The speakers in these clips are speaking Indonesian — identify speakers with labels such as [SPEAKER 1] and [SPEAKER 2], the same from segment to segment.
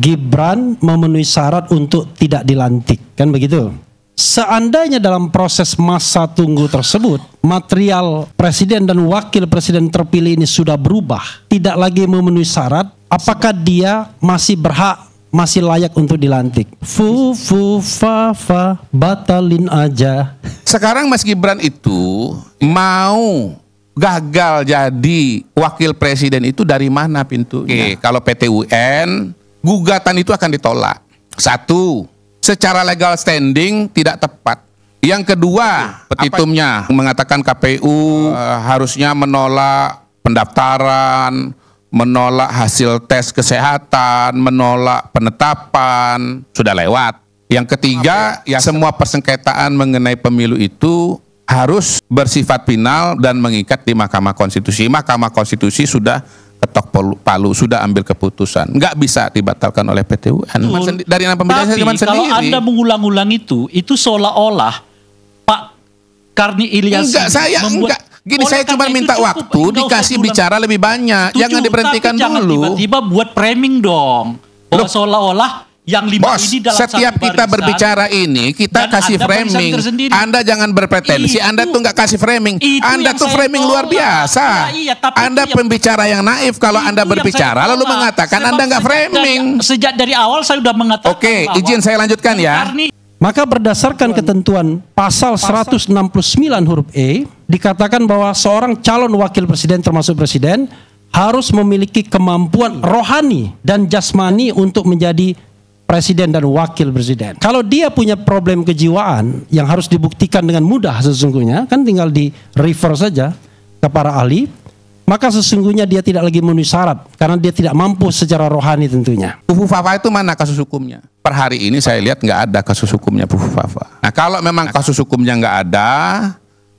[SPEAKER 1] Gibran memenuhi syarat untuk tidak dilantik, kan begitu? Seandainya dalam proses masa tunggu tersebut, material presiden dan wakil presiden terpilih ini sudah berubah, tidak lagi memenuhi syarat, apakah dia masih berhak masih layak untuk dilantik. Fu fu fa fa batalin
[SPEAKER 2] aja. Sekarang Mas Gibran itu mau gagal jadi wakil presiden itu dari mana pintu? Oke, kalau PTUN gugatan itu akan ditolak. Satu, secara legal standing tidak tepat. Yang kedua, petitumnya apa? mengatakan KPU uh, eh, harusnya menolak pendaftaran, menolak hasil tes kesehatan, menolak penetapan, sudah lewat. Yang ketiga, apa? ya semua persengketaan mengenai pemilu itu harus bersifat final dan mengikat di Mahkamah Konstitusi. Mahkamah Konstitusi sudah ketok palu, sudah ambil keputusan nggak bisa dibatalkan oleh PTUN. dari
[SPEAKER 3] enam pembicaraan tapi saya kalau sendiri. anda mengulang-ulang itu itu seolah-olah
[SPEAKER 2] Pak Karni
[SPEAKER 3] Ilyas enggak saya enggak Gini saya cuma minta cukup, waktu
[SPEAKER 2] dikasih bicara lebih banyak, Tujuh, jangan diberhentikan tapi dulu.
[SPEAKER 3] tiba-tiba buat framing dong. Bahwa seolah-olah yang lima Bos, ini dalam setiap satu kita berbicara
[SPEAKER 2] ini kita kasih anda framing. Anda jangan berpretensi, itu, Anda tuh nggak kasih framing. Anda tuh framing luar biasa. Ya, iya, tapi anda yang, pembicara yang naif kalau Anda berbicara lalu mengatakan Anda nggak framing.
[SPEAKER 3] Dari, sejak dari awal saya sudah mengatakan. Oke, okay, izin saya lanjutkan ya.
[SPEAKER 1] Maka berdasarkan ketentuan pasal 169 huruf E dikatakan bahwa seorang calon wakil presiden termasuk presiden harus memiliki kemampuan rohani dan jasmani untuk menjadi presiden dan wakil presiden. Kalau dia punya problem kejiwaan yang harus dibuktikan dengan mudah sesungguhnya, kan tinggal di refer saja ke para ahli, maka sesungguhnya dia tidak lagi memenuhi syarat karena dia tidak mampu secara rohani tentunya. Pufu
[SPEAKER 2] Fafa itu mana kasus hukumnya? Per hari ini saya lihat nggak ada kasus hukumnya Pufu Fafa. Nah kalau memang kasus hukumnya nggak ada,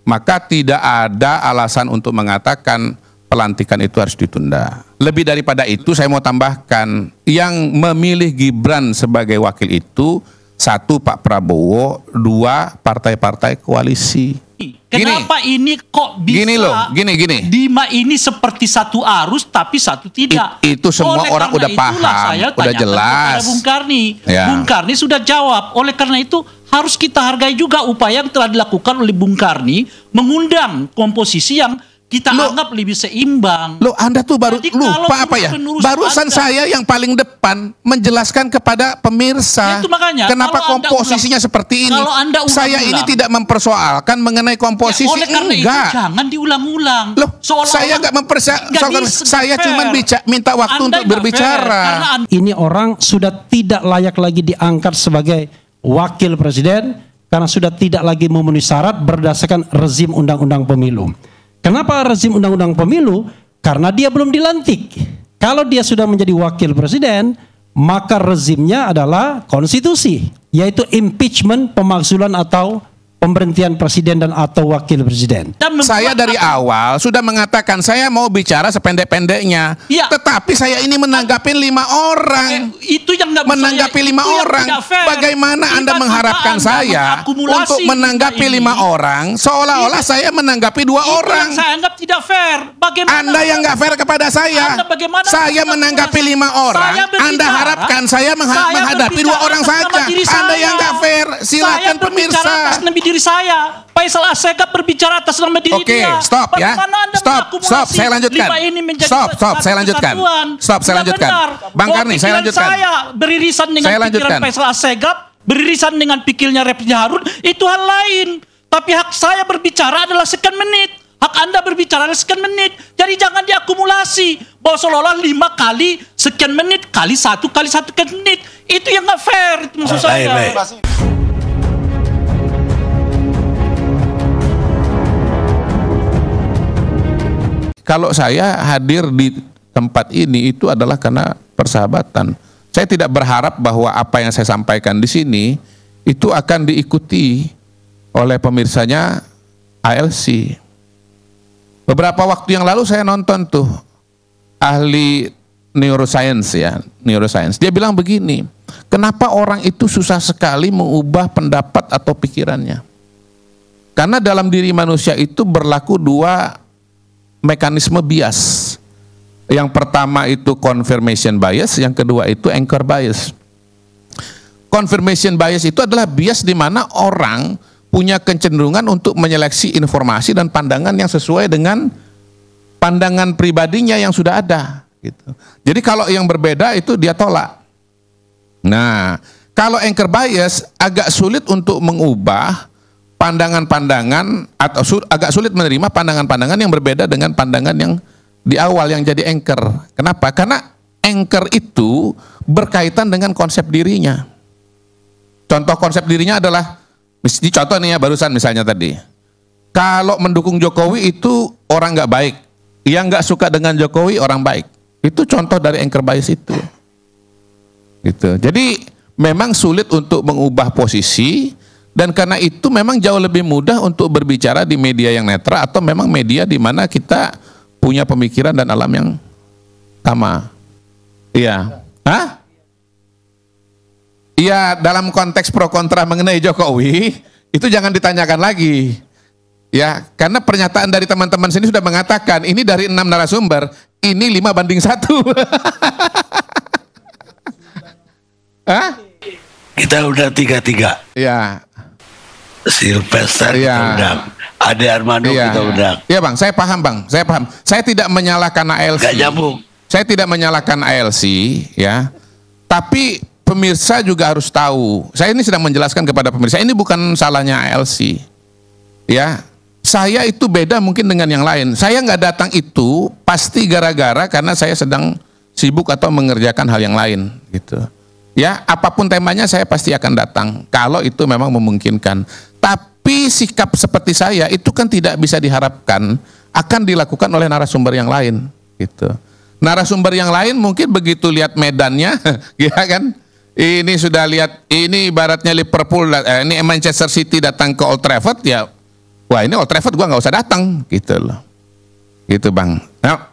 [SPEAKER 2] maka tidak ada alasan untuk mengatakan pelantikan itu harus ditunda. Lebih daripada itu saya mau tambahkan yang memilih Gibran sebagai wakil itu satu Pak Prabowo, dua partai-partai koalisi.
[SPEAKER 3] Kenapa gini, ini kok bisa gini loh, gini gini. Dima ini seperti satu arus tapi satu tidak. It, itu semua oleh orang udah paham, saya udah jelas. Bung Karni, ya. Bung Karni sudah jawab. Oleh karena itu harus kita hargai juga upaya yang telah dilakukan oleh Bung Karni mengundang komposisi yang kita lo, anggap lebih seimbang.
[SPEAKER 2] Lo Anda tuh baru Jadi lupa apa ya? Barusan anda, saya yang paling depan menjelaskan kepada pemirsa. Itu makanya. Kenapa komposisinya ulang, seperti ini? Kalau Anda ulang, saya ulang, ini tidak mempersoalkan mengenai komposisi. Ya, oleh enggak. itu
[SPEAKER 3] jangan diulang-ulang. Loh,
[SPEAKER 2] Soal saya enggak mempersoalkan. Saya cuma minta waktu anda untuk berbicara. Fair,
[SPEAKER 1] ini orang sudah tidak layak lagi diangkat sebagai wakil presiden karena sudah tidak lagi memenuhi syarat berdasarkan rezim undang-undang pemilu. Kenapa rezim undang-undang pemilu? Karena dia belum dilantik. Kalau dia sudah menjadi wakil presiden, maka rezimnya adalah konstitusi, yaitu impeachment, pemakzulan atau pemberhentian presiden dan atau wakil presiden.
[SPEAKER 2] Saya dari awal sudah mengatakan saya mau bicara sependek-pendeknya. Ya. Tetapi saya ini menanggapi lima orang. Eh, itu yang menanggapi saya, lima orang. Bagaimana Tiba Anda mengharapkan anda saya untuk menanggapi lima orang seolah-olah iya. saya menanggapi dua itu orang? Yang saya anggap tidak fair. Bagaimana Anda yang nggak fair kepada saya. Anda saya menanggapi lima orang. anda harapkan saya, saya menghadapi dua orang saja. Anda yang nggak fair. Silakan pemirsa
[SPEAKER 3] diri saya. Faisal Asegaf berbicara atas nama diri okay, dia. Oke, stop ya. Anda stop, stop, saya lanjutkan. Ini menjadi stop, stop, saya lanjutkan. Stop, saya lanjutkan. Benar. Bang Karni, saya lanjutkan. Saya beririsan dengan saya lanjutkan. pikiran Faisal Asegaf, beririsan dengan pikirnya Repnya Harun, itu hal lain. Tapi hak saya berbicara adalah sekian menit. Hak Anda berbicara adalah sekian menit. Jadi jangan diakumulasi. Bahwa seolah-olah lima kali sekian menit, kali satu, kali satu, kali menit. Itu yang nggak fair, itu maksud saya. Baik,
[SPEAKER 2] baik. kalau saya hadir di tempat ini itu adalah karena persahabatan. Saya tidak berharap bahwa apa yang saya sampaikan di sini itu akan diikuti oleh pemirsanya ALC. Beberapa waktu yang lalu saya nonton tuh ahli neuroscience ya, neuroscience. Dia bilang begini, kenapa orang itu susah sekali mengubah pendapat atau pikirannya? Karena dalam diri manusia itu berlaku dua mekanisme bias. Yang pertama itu confirmation bias, yang kedua itu anchor bias. Confirmation bias itu adalah bias di mana orang punya kecenderungan untuk menyeleksi informasi dan pandangan yang sesuai dengan pandangan pribadinya yang sudah ada. Gitu. Jadi kalau yang berbeda itu dia tolak. Nah, kalau anchor bias agak sulit untuk mengubah pandangan-pandangan atau su agak sulit menerima pandangan-pandangan yang berbeda dengan pandangan yang di awal yang jadi anchor. Kenapa? Karena anchor itu berkaitan dengan konsep dirinya. Contoh konsep dirinya adalah di contoh nih ya barusan misalnya tadi. Kalau mendukung Jokowi itu orang nggak baik. Yang nggak suka dengan Jokowi orang baik. Itu contoh dari anchor bias itu. Gitu. Jadi memang sulit untuk mengubah posisi, dan karena itu memang jauh lebih mudah untuk berbicara di media yang netra atau memang media di mana kita punya pemikiran dan alam yang sama. Iya. Hah? Iya, dalam konteks pro kontra mengenai Jokowi, itu jangan ditanyakan lagi. Ya, karena pernyataan dari teman-teman sini sudah mengatakan ini dari enam narasumber, ini lima banding satu. Hah? Kita udah tiga tiga. Ya, Silvester ya. undang. Ade Armando ya. kita undang. Iya bang, saya paham bang, saya paham. Saya tidak menyalahkan ALC. Gak nyambung. Saya tidak menyalahkan ALC, ya. Tapi pemirsa juga harus tahu. Saya ini sedang menjelaskan kepada pemirsa, ini bukan salahnya ALC, ya. Saya itu beda mungkin dengan yang lain. Saya nggak datang itu pasti gara-gara karena saya sedang sibuk atau mengerjakan hal yang lain, gitu. Ya, apapun temanya saya pasti akan datang kalau itu memang memungkinkan. Tapi sikap seperti saya itu kan tidak bisa diharapkan akan dilakukan oleh narasumber yang lain, gitu. Narasumber yang lain mungkin begitu lihat medannya, ya kan? Ini sudah lihat ini ibaratnya Liverpool, eh, ini Manchester City datang ke Old Trafford ya, wah ini Old Trafford gua nggak usah datang, gitu loh, gitu bang. Nah,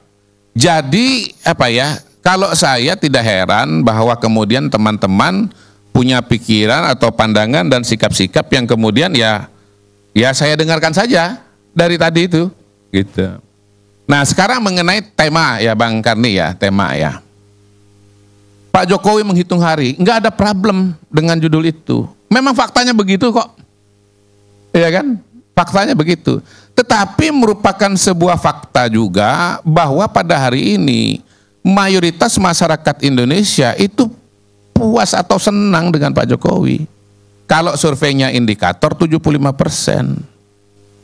[SPEAKER 2] jadi apa ya? Kalau saya tidak heran bahwa kemudian teman-teman punya pikiran atau pandangan dan sikap-sikap yang kemudian ya ya saya dengarkan saja dari tadi itu gitu. Nah, sekarang mengenai tema ya Bang Karni ya, tema ya. Pak Jokowi menghitung hari, Enggak ada problem dengan judul itu. Memang faktanya begitu kok. Iya kan? Faktanya begitu. Tetapi merupakan sebuah fakta juga bahwa pada hari ini mayoritas masyarakat Indonesia itu puas atau senang dengan Pak Jokowi. Kalau surveinya indikator 75 persen.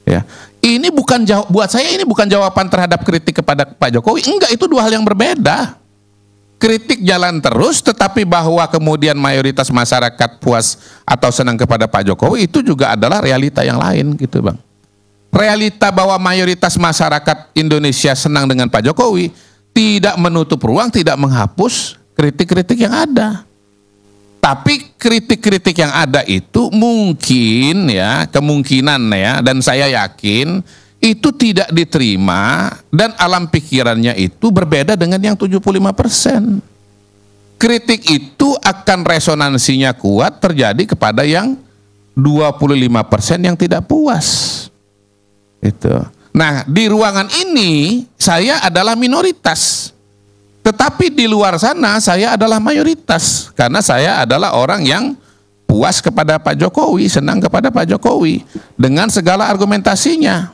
[SPEAKER 2] Ya. Ini bukan buat saya ini bukan jawaban terhadap kritik kepada Pak Jokowi. Enggak, itu dua hal yang berbeda. Kritik jalan terus tetapi bahwa kemudian mayoritas masyarakat puas atau senang kepada Pak Jokowi itu juga adalah realita yang lain gitu, Bang. Realita bahwa mayoritas masyarakat Indonesia senang dengan Pak Jokowi tidak menutup ruang, tidak menghapus kritik-kritik yang ada. Tapi kritik-kritik yang ada itu mungkin ya, kemungkinan ya, dan saya yakin itu tidak diterima dan alam pikirannya itu berbeda dengan yang 75%. Kritik itu akan resonansinya kuat terjadi kepada yang 25% yang tidak puas. Itu. Nah, di ruangan ini saya adalah minoritas. Tetapi di luar sana saya adalah mayoritas karena saya adalah orang yang puas kepada Pak Jokowi, senang kepada Pak Jokowi dengan segala argumentasinya.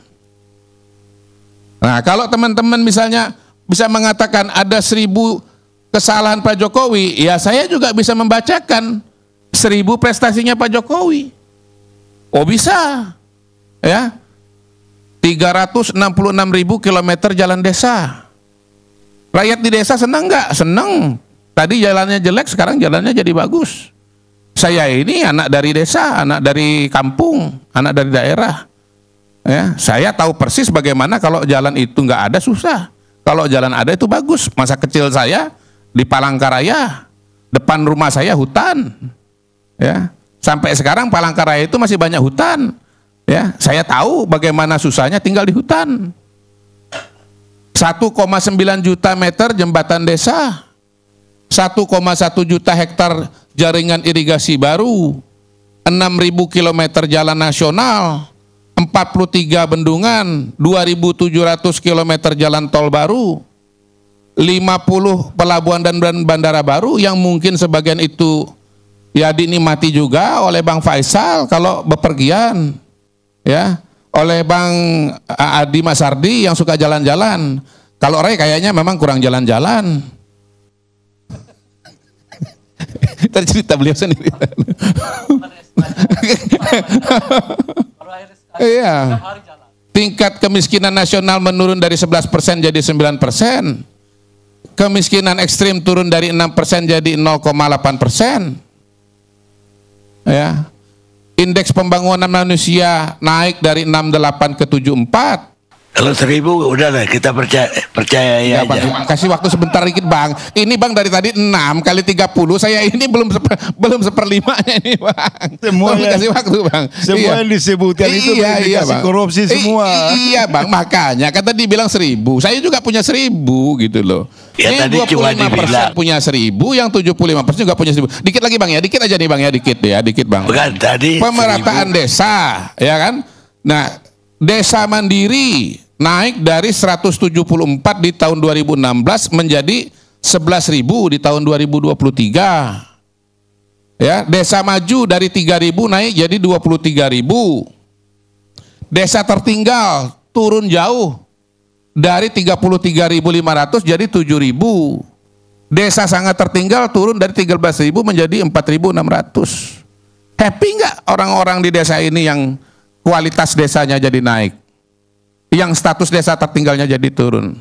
[SPEAKER 2] Nah, kalau teman-teman misalnya bisa mengatakan ada seribu kesalahan Pak Jokowi, ya saya juga bisa membacakan seribu prestasinya Pak Jokowi. Oh bisa, ya 366 ribu kilometer jalan desa. Rakyat di desa senang nggak? Senang. Tadi jalannya jelek, sekarang jalannya jadi bagus. Saya ini anak dari desa, anak dari kampung, anak dari daerah. Ya, saya tahu persis bagaimana kalau jalan itu nggak ada susah. Kalau jalan ada itu bagus. Masa kecil saya di Palangkaraya, depan rumah saya hutan. Ya, sampai sekarang Palangkaraya itu masih banyak hutan. Ya, saya tahu bagaimana susahnya tinggal di hutan. 1,9 juta meter jembatan desa. 1,1 juta hektar jaringan irigasi baru, 6.000 km jalan nasional, 43 bendungan, 2.700 km jalan tol baru, 50 pelabuhan dan bandara baru yang mungkin sebagian itu ya dinikmati juga oleh Bang Faisal kalau bepergian ya oleh Bang Adi Masardi yang suka jalan-jalan. Kalau Ray kayaknya memang kurang jalan-jalan. Tadi cerita beliau sendiri. Iya. Tingkat kemiskinan nasional menurun dari 11% jadi 9%. Kemiskinan ekstrim turun dari 6% jadi 0,8%. Ya indeks pembangunan manusia naik dari 68 ke 74. Kalau seribu udah lah kita percaya percaya ya, Aja. bang, kasih waktu sebentar dikit bang. Ini bang dari tadi 6 kali 30 saya ini belum seper, belum seperlimanya ini bang. Semua yang, kasih waktu bang. Semua iya. yang disebutkan itu iya, iya, bang. korupsi semua. I, iya bang makanya kata dibilang seribu. Saya juga punya seribu gitu loh. Ya ini tadi cuma dibilang punya seribu, yang 75 persen juga punya seribu. Dikit lagi bang ya, dikit aja nih bang ya, dikit ya, dikit bang. Bukan tadi pemerataan seribu. desa, ya kan? Nah, desa mandiri naik dari 174 di tahun 2016 menjadi ribu di tahun 2023. Ya, desa maju dari ribu naik jadi ribu. Desa tertinggal turun jauh dari 33.500 jadi 7.000. Desa sangat tertinggal turun dari 13.000 menjadi 4.600. Happy nggak orang-orang di desa ini yang kualitas desanya jadi naik? Yang status desa tertinggalnya jadi turun.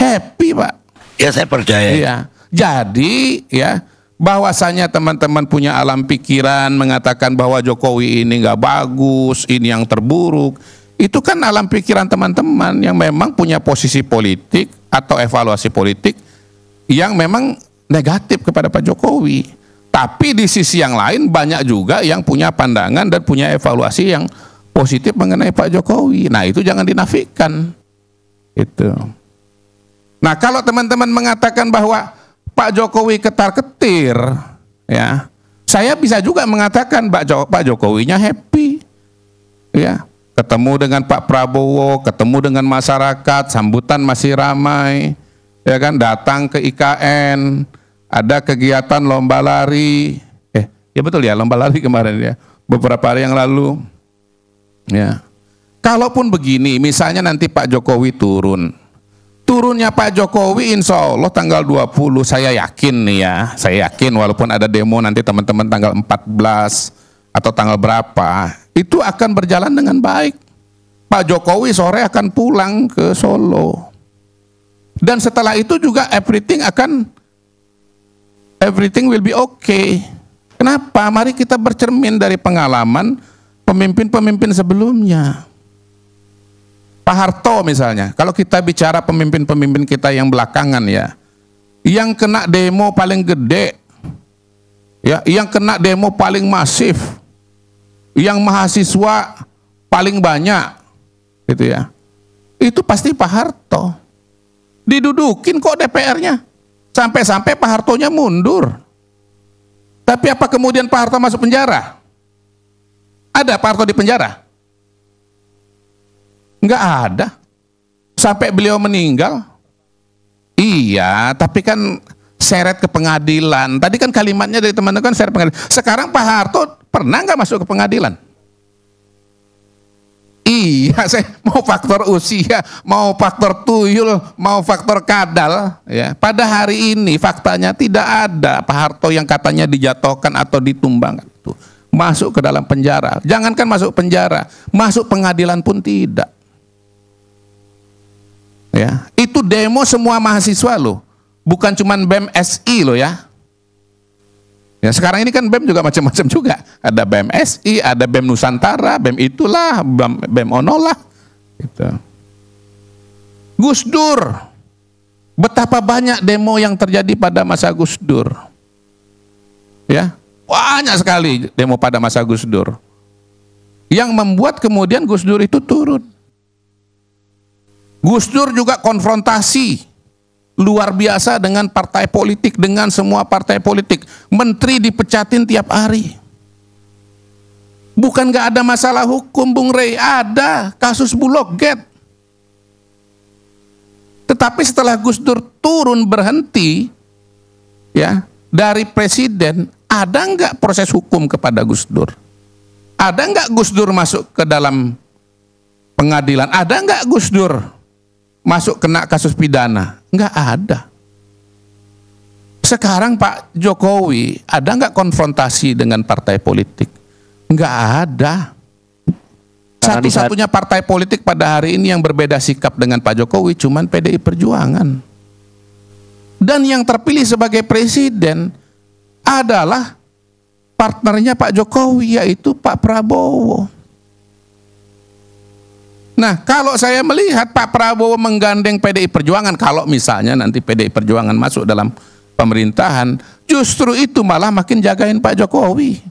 [SPEAKER 2] Happy, Pak. Ya saya percaya. Iya. Jadi, ya, bahwasanya teman-teman punya alam pikiran mengatakan bahwa Jokowi ini nggak bagus, ini yang terburuk, itu kan alam pikiran teman-teman yang memang punya posisi politik atau evaluasi politik yang memang negatif kepada Pak Jokowi. Tapi di sisi yang lain banyak juga yang punya pandangan dan punya evaluasi yang positif mengenai Pak Jokowi. Nah itu jangan dinafikan. Itu. Nah kalau teman-teman mengatakan bahwa Pak Jokowi ketar-ketir, ya, saya bisa juga mengatakan Pak, Jokowi-nya Jokowinya happy, ya ketemu dengan Pak Prabowo, ketemu dengan masyarakat, sambutan masih ramai, ya kan? Datang ke IKN, ada kegiatan lomba lari, eh, ya betul ya lomba lari kemarin ya, beberapa hari yang lalu, ya. Kalaupun begini, misalnya nanti Pak Jokowi turun, turunnya Pak Jokowi insya Allah tanggal 20 saya yakin nih ya saya yakin walaupun ada demo nanti teman-teman tanggal 14 atau tanggal berapa itu akan berjalan dengan baik. Pak Jokowi sore akan pulang ke Solo. Dan setelah itu juga everything akan everything will be okay. Kenapa? Mari kita bercermin dari pengalaman pemimpin-pemimpin sebelumnya. Pak Harto misalnya, kalau kita bicara pemimpin-pemimpin kita yang belakangan ya, yang kena demo paling gede, ya, yang kena demo paling masif, yang mahasiswa paling banyak gitu ya itu pasti Pak Harto didudukin kok DPR-nya sampai-sampai Pak Hartonya mundur tapi apa kemudian Pak Harto masuk penjara ada Pak Harto di penjara nggak ada sampai beliau meninggal iya tapi kan seret ke pengadilan tadi kan kalimatnya dari teman-teman kan seret pengadilan sekarang Pak Harto pernah nggak masuk ke pengadilan? Iya, saya mau faktor usia, mau faktor tuyul, mau faktor kadal. Ya, pada hari ini faktanya tidak ada Pak Harto yang katanya dijatuhkan atau ditumbangkan. Tuh, masuk ke dalam penjara. Jangankan masuk penjara, masuk pengadilan pun tidak. Ya, itu demo semua mahasiswa loh, bukan cuman BMSI loh ya. Ya sekarang ini kan BEM juga macam-macam juga. Ada BEM SI, ada BEM Nusantara, BEM itulah, BEM, BEM Ono lah. Gitu. Gus Dur. Betapa banyak demo yang terjadi pada masa Gus Dur. Ya, banyak sekali demo pada masa Gus Dur. Yang membuat kemudian Gus Dur itu turun. Gus Dur juga konfrontasi luar biasa dengan partai politik, dengan semua partai politik. Menteri dipecatin tiap hari. Bukan gak ada masalah hukum, Bung Rey. Ada kasus Bulog get. Tetapi setelah Gus Dur turun berhenti, ya dari presiden, ada nggak proses hukum kepada Gus Dur? Ada nggak Gus Dur masuk ke dalam pengadilan? Ada nggak Gus Dur masuk kena kasus pidana? Nggak ada. Sekarang Pak Jokowi ada nggak konfrontasi dengan partai politik? Nggak ada. Satu-satunya partai politik pada hari ini yang berbeda sikap dengan Pak Jokowi cuman PDI Perjuangan. Dan yang terpilih sebagai presiden adalah partnernya Pak Jokowi yaitu Pak Prabowo. Nah, kalau saya melihat Pak Prabowo menggandeng PDI Perjuangan, kalau misalnya nanti PDI Perjuangan masuk dalam pemerintahan, justru itu malah makin jagain Pak Jokowi.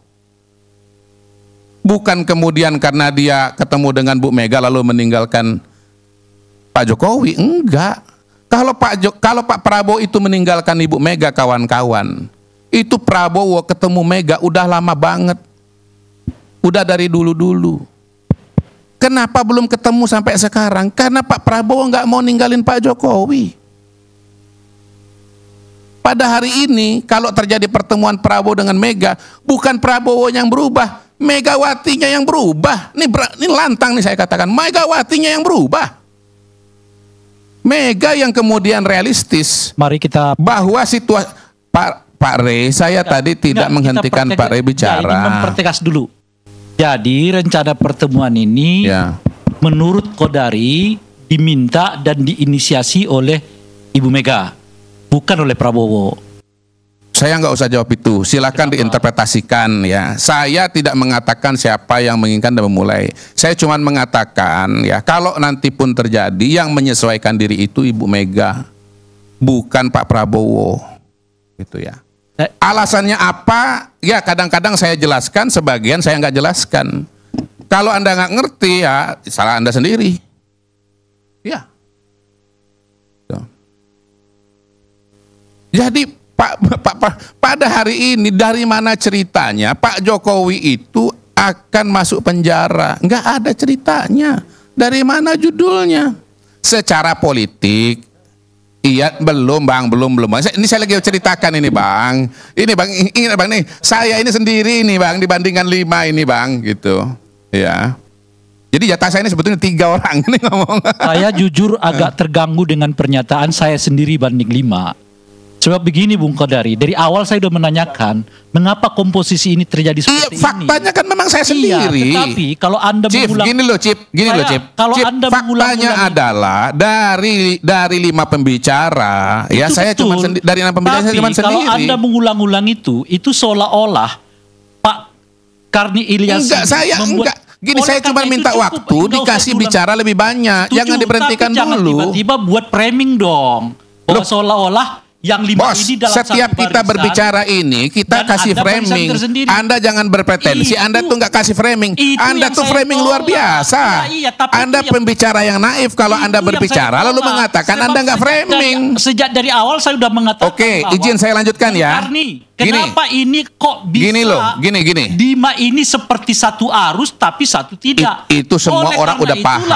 [SPEAKER 2] Bukan kemudian karena dia ketemu dengan Bu Mega lalu meninggalkan Pak Jokowi, enggak. Kalau Pak jo kalau Pak Prabowo itu meninggalkan Ibu Mega kawan-kawan, itu Prabowo ketemu Mega udah lama banget. Udah dari dulu-dulu. Kenapa belum ketemu sampai sekarang? Karena Pak Prabowo nggak mau ninggalin Pak Jokowi. Pada hari ini, kalau terjadi pertemuan Prabowo dengan Mega, bukan Prabowo yang berubah, Megawatinya yang berubah. Ini, ini lantang nih saya katakan, Megawatinya yang berubah. Mega yang kemudian realistis. Mari kita bahwa situasi Pak Pak Rey, saya ya, tadi tidak menghentikan Pak Rey bicara. Enggak, mempertegas dulu jadi rencana pertemuan ini ya.
[SPEAKER 3] menurut Kodari diminta dan diinisiasi oleh
[SPEAKER 2] Ibu Mega, bukan oleh Prabowo. Saya nggak usah jawab itu. Silakan diinterpretasikan ya. Saya tidak mengatakan siapa yang menginginkan dan memulai. Saya cuma mengatakan ya kalau nanti pun terjadi yang menyesuaikan diri itu Ibu Mega, bukan Pak Prabowo, gitu ya. Alasannya apa? Ya kadang-kadang saya jelaskan, sebagian saya nggak jelaskan. Kalau Anda nggak ngerti ya salah Anda sendiri. Ya. Jadi Pak, Pak, Pak, pada hari ini dari mana ceritanya Pak Jokowi itu akan masuk penjara? Nggak ada ceritanya. Dari mana judulnya? Secara politik Iya, belum bang, belum belum. Bang. Ini saya lagi ceritakan ini bang. Ini bang, ingat bang nih, saya ini sendiri ini bang dibandingkan lima ini bang, gitu. Ya. Jadi jatah saya ini sebetulnya tiga orang ini ngomong. Saya jujur agak terganggu dengan pernyataan
[SPEAKER 3] saya sendiri banding lima. Sebab begini Bung Kodari, dari awal saya sudah menanyakan mengapa komposisi ini
[SPEAKER 2] terjadi iya, seperti Faktanya ini. Faktanya kan memang saya iya, sendiri. Iya, tetapi kalau Anda Chief, mengulang gini loh Cip, gini saya, loh Cip. Kalau Chief, Anda faktanya adalah dari dari lima pembicara ya saya cuma sendi, dari enam pembicara tapi, saya cuma sendiri. kalau Anda mengulang-ulang itu itu
[SPEAKER 3] seolah-olah Pak
[SPEAKER 2] Karni Ilyas enggak, saya membuat enggak Gini Oleh saya cuma minta cukup, waktu dikasih bicara lebih banyak, Setuju, jangan diberhentikan dulu. Jangan
[SPEAKER 3] tiba-tiba buat framing dong. Bahwa seolah-olah yang lima Bos, ini dalam setiap satu kita berbicara ini
[SPEAKER 2] kita kasih anda framing. Anda jangan berpretensi. Itu, anda tuh nggak kasih framing. Anda tuh framing tolak. luar biasa. Ya, iya, tapi anda pembicara yang naif kalau Anda berbicara lalu mengatakan Anda nggak framing. Dari, sejak dari awal saya sudah mengatakan. Oke, okay, izin saya lanjutkan ya. Karni, Kenapa gini, ini
[SPEAKER 3] kok bisa gini loh, gini gini. Dima ini seperti satu arus tapi satu tidak. It, itu semua Oleh orang udah paham,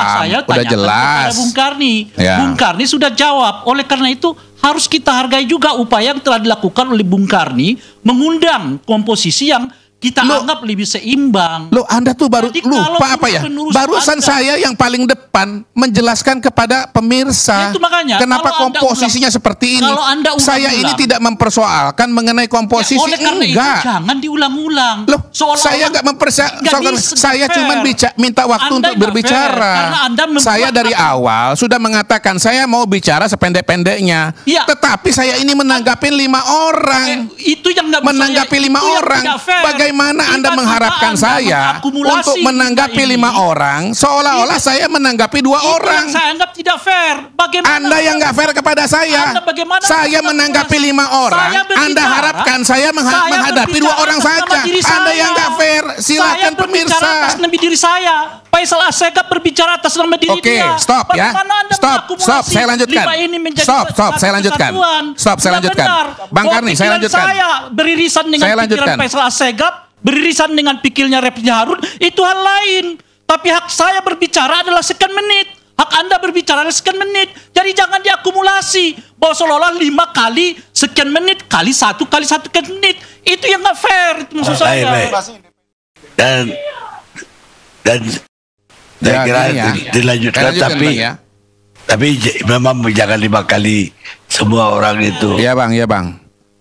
[SPEAKER 3] udah jelas. Bung Karni, ya. Bung Karni sudah jawab. Oleh karena itu harus kita hargai juga upaya yang telah dilakukan oleh Bung Karni mengundang komposisi yang kita lo, anggap lebih seimbang.
[SPEAKER 2] Lo Anda tuh baru Jadi lupa apa ya? Barusan anda, saya yang paling depan menjelaskan kepada pemirsa itu makanya, kenapa komposisinya ulang, seperti ini. Kalau anda ulang, saya ulang, ini tidak mempersoalkan mengenai komposisi ya, enggak. Itu jangan diulang-ulang. Loh, saya enggak mempersoalkan saya cuma minta waktu anda untuk berbicara. anda saya dari awal sudah mengatakan saya mau bicara sependek-pendeknya. Ya. Tetapi saya ini menanggapi lima orang. Eh, itu yang menanggapi lima orang. Bagaimana bagaimana Anda mengharapkan saya untuk menanggapi lima iya. orang seolah-olah iya. saya menanggapi dua itu orang? Yang saya
[SPEAKER 3] anggap tidak fair.
[SPEAKER 2] Bagaimana Anda yang nggak fair kepada saya. Anda bagaimana saya menanggapi lima orang. Anda harapkan saya, mengha saya menghadapi dua orang saja. Anda yang nggak fair. Silakan pemirsa. Atas nama diri saya. Faisal
[SPEAKER 3] Asegaf berbicara atas nama diri okay, dia. Oke, stop ya. Anda stop, stop, saya lanjutkan. Ini stop, stop, saya lanjutkan. Stop, saya lanjutkan. Bang Karni, saya lanjutkan. Saya beririsan dengan saya lanjutkan. pikiran Faisal Asegaf Beririsan dengan pikirnya repnya Harun, itu hal lain. Tapi hak saya berbicara adalah sekian menit. Hak Anda berbicara adalah sekian menit. Jadi jangan diakumulasi. Bahwa seolah-olah lima kali sekian menit, kali satu, kali satu, kali menit. Itu yang nggak
[SPEAKER 1] fair, itu maksud saya. Baik, baik. Dan, dan
[SPEAKER 2] saya ya, kira ya. dilanjutkan, tapi... Ya. Tapi memang jangan lima kali semua orang itu. Iya bang, iya bang.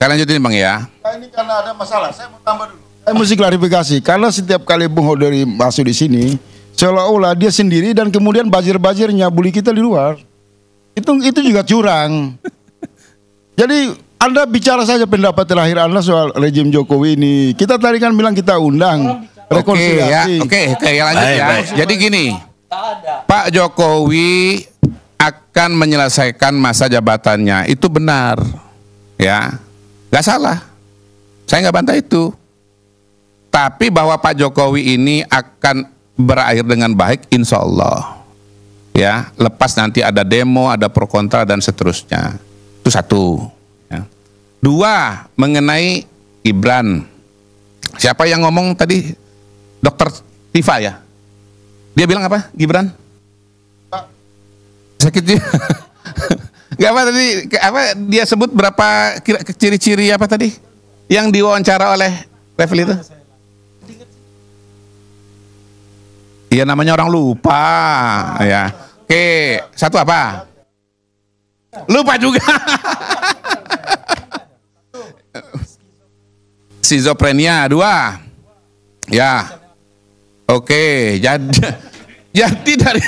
[SPEAKER 2] Kalian lanjutin bang ya. Nah, ini karena ada masalah, saya mau tambah dulu. Saya eh, mesti klarifikasi karena setiap kali Bung Hodori masuk di sini seolah-olah dia sendiri dan kemudian bajir-bajirnya bully kita di luar. Itu itu juga curang. Jadi Anda bicara saja pendapat terakhir Anda soal rejim Jokowi ini. Kita tadi kan bilang kita undang rekonsiliasi. Oke ya, oke, oke ya, lanjut baik, ya. Baik. Jadi gini, Pak Jokowi akan menyelesaikan masa jabatannya itu benar, ya, nggak salah. Saya nggak bantah itu. Tapi bahwa Pak Jokowi ini akan berakhir dengan baik, insya Allah. Ya, lepas nanti ada demo, ada pro kontra dan seterusnya. Itu satu. Ya. Dua, mengenai Gibran. Siapa yang ngomong tadi? Dokter Tifa ya? Dia bilang apa, Gibran? Sakit dia. Gak apa tadi, apa dia sebut berapa ciri-ciri apa tadi? Yang diwawancara oleh Refli itu? Iya namanya orang lupa ya. Oke, satu apa? Lupa juga. Sizoprenia dua. Ya. Oke, jadi jadi dari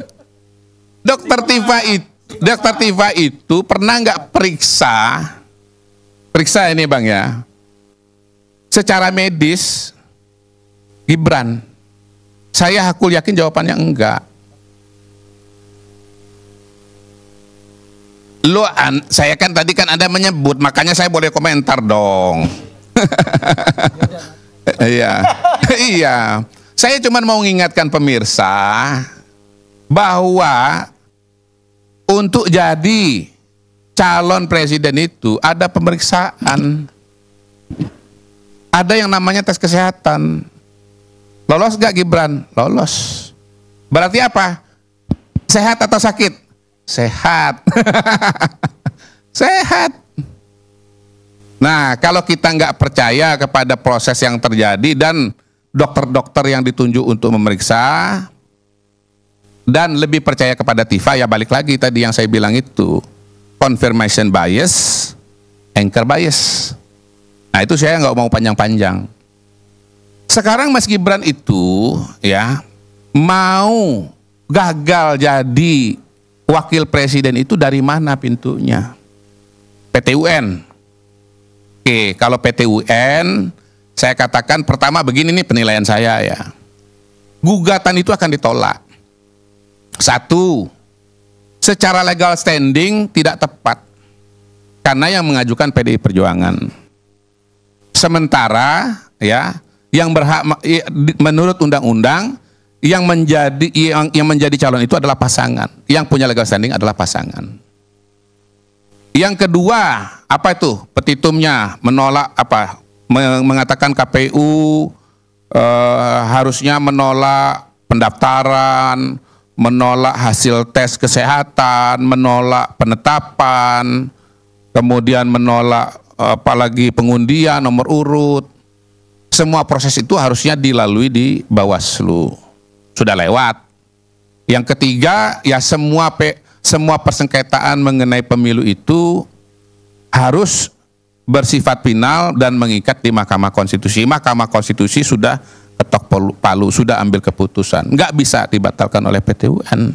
[SPEAKER 2] Dokter Tifa itu Dokter Tifa itu pernah nggak periksa periksa ini Bang ya. Secara medis Gibran saya aku yakin jawabannya enggak. Lo an, saya kan tadi kan Anda menyebut, makanya saya boleh komentar dong. Iya. Iya. Saya cuma mau mengingatkan pemirsa bahwa untuk jadi calon presiden itu ada pemeriksaan. Ada yang namanya tes kesehatan. Lolos gak Gibran? Lolos. Berarti apa? Sehat atau sakit? Sehat. Sehat. Nah, kalau kita nggak percaya kepada proses yang terjadi dan dokter-dokter yang ditunjuk untuk memeriksa dan lebih percaya kepada Tifa, ya balik lagi tadi yang saya bilang itu. Confirmation bias, anchor bias. Nah, itu saya nggak mau panjang-panjang. Sekarang Mas Gibran itu ya mau gagal jadi wakil presiden itu dari mana pintunya? PTUN. Oke, kalau PTUN saya katakan pertama begini nih penilaian saya ya. Gugatan itu akan ditolak. Satu, secara legal standing tidak tepat. Karena yang mengajukan PDI Perjuangan. Sementara ya, yang berhak menurut undang-undang yang menjadi yang, yang menjadi calon itu adalah pasangan. Yang punya legal standing adalah pasangan. Yang kedua, apa itu? Petitumnya menolak apa? Mengatakan KPU eh, harusnya menolak pendaftaran, menolak hasil tes kesehatan, menolak penetapan, kemudian menolak eh, apalagi pengundian nomor urut semua proses itu harusnya dilalui di Bawaslu. Sudah lewat. Yang ketiga, ya semua pe, semua persengketaan mengenai pemilu itu harus bersifat final dan mengikat di Mahkamah Konstitusi. Mahkamah Konstitusi sudah ketok palu, sudah ambil keputusan. Nggak bisa dibatalkan oleh PTUN.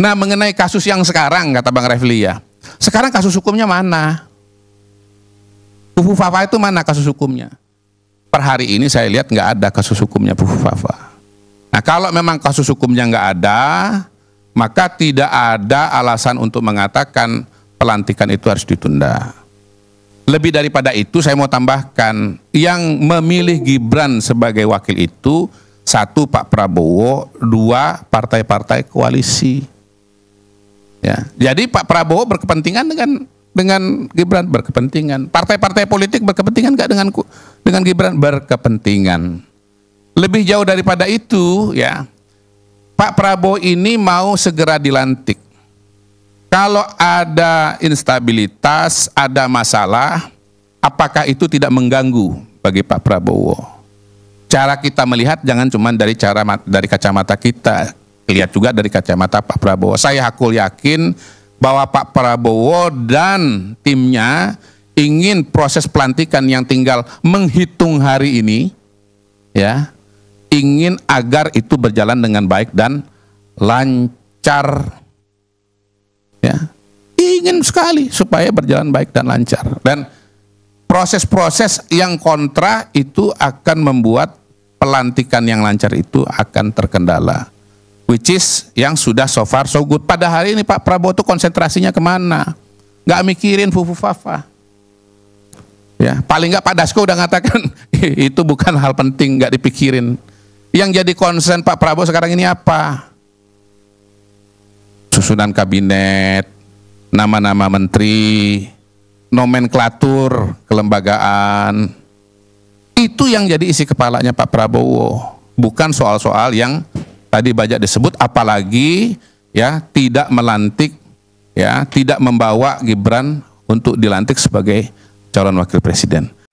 [SPEAKER 2] Nah, mengenai kasus yang sekarang, kata Bang Refli ya, sekarang kasus hukumnya mana? Kubu Fafa itu mana kasus hukumnya? per hari ini saya lihat nggak ada kasus hukumnya bu Fafa. Nah kalau memang kasus hukumnya nggak ada, maka tidak ada alasan untuk mengatakan pelantikan itu harus ditunda. Lebih daripada itu saya mau tambahkan, yang memilih Gibran sebagai wakil itu satu Pak Prabowo, dua partai-partai koalisi. Ya, jadi Pak Prabowo berkepentingan dengan dengan Gibran berkepentingan, partai-partai politik berkepentingan nggak dengan dengan Gibran berkepentingan. Lebih jauh daripada itu ya, Pak Prabowo ini mau segera dilantik. Kalau ada instabilitas, ada masalah, apakah itu tidak mengganggu bagi Pak Prabowo? Cara kita melihat jangan cuma dari cara dari kacamata kita, lihat juga dari kacamata Pak Prabowo. Saya hakul yakin bahwa Pak Prabowo dan timnya ingin proses pelantikan yang tinggal menghitung hari ini, ya, ingin agar itu berjalan dengan baik dan lancar. Ya, ingin sekali supaya berjalan baik dan lancar. Dan proses-proses yang kontra itu akan membuat pelantikan yang lancar itu akan terkendala. Which is yang sudah so far so good. Pada hari ini Pak Prabowo itu konsentrasinya kemana? Gak mikirin fufu fafa. Ya, paling nggak Pak Dasko udah ngatakan itu bukan hal penting, nggak dipikirin. Yang jadi concern Pak Prabowo sekarang ini apa? Susunan kabinet, nama-nama menteri, nomenklatur kelembagaan. Itu yang jadi isi kepalanya Pak Prabowo, bukan soal-soal yang tadi banyak disebut apalagi ya tidak melantik ya tidak membawa Gibran untuk dilantik sebagai calon wakil presiden.